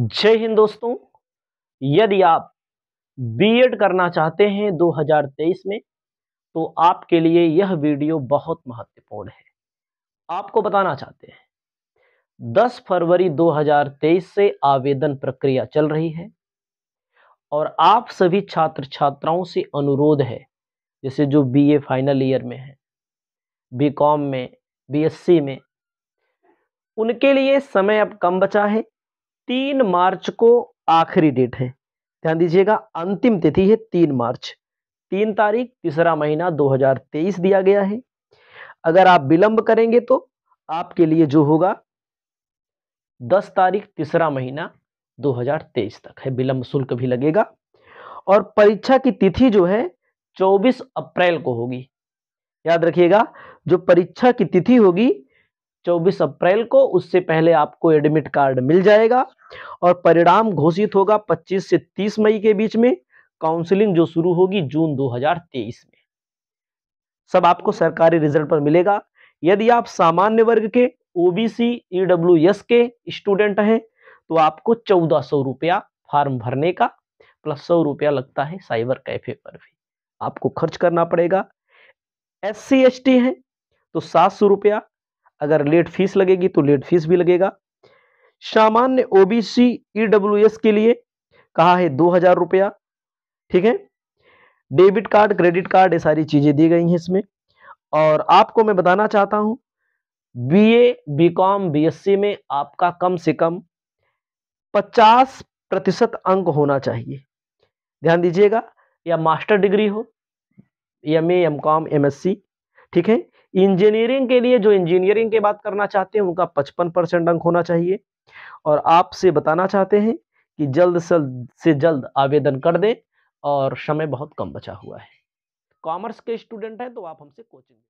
जय हिंद दोस्तों यदि आप बीएड करना चाहते हैं 2023 में तो आपके लिए यह वीडियो बहुत महत्वपूर्ण है आपको बताना चाहते हैं 10 फरवरी 2023 से आवेदन प्रक्रिया चल रही है और आप सभी छात्र छात्राओं से अनुरोध है जैसे जो बीए फाइनल ईयर में है बीकॉम में बीएससी में उनके लिए समय अब कम बचा है तीन मार्च को आखिरी डेट है ध्यान दीजिएगा अंतिम तिथि है तीन मार्च तीन तारीख तीसरा महीना 2023 दिया गया है अगर आप विलंब करेंगे तो आपके लिए जो होगा दस तारीख तीसरा महीना 2023 तक है विलंब शुल्क भी लगेगा और परीक्षा की तिथि जो है 24 अप्रैल को होगी याद रखिएगा जो परीक्षा की तिथि होगी 24 अप्रैल को उससे पहले आपको एडमिट कार्ड मिल जाएगा और परिणाम घोषित होगा 25 से 30 मई के बीच में काउंसलिंग जो शुरू होगी जून 2023 में सब आपको सरकारी रिजल्ट पर मिलेगा यदि आप सामान्य वर्ग के ओबीसी ईडब्ल्यू e के स्टूडेंट हैं तो आपको चौदह सौ रुपया फार्म भरने का प्लस सौ रुपया लगता है साइबर कैफे पर भी आपको खर्च करना पड़ेगा एस सी एस टी है तो सात सौ रुपया अगर लेट फीस लगेगी तो लेट फीस भी लगेगा सामान्य ओबीसी ईडब्ल्यूएस e के लिए कहा है दो हजार रुपया ठीक है डेबिट कार्ड क्रेडिट कार्ड ये सारी चीजें दी गई हैं इसमें और आपको मैं बताना चाहता हूं बीए बीकॉम बीएससी में आपका कम से कम 50 प्रतिशत अंक होना चाहिए ध्यान दीजिएगा या मास्टर डिग्री हो एम एम कॉम एम ठीक है इंजीनियरिंग के लिए जो इंजीनियरिंग के बात करना चाहते हैं उनका पचपन परसेंट अंक होना चाहिए और आपसे बताना चाहते हैं कि जल्द से से जल्द आवेदन कर दें और समय बहुत कम बचा हुआ है कॉमर्स के स्टूडेंट हैं तो आप हमसे कोचिंग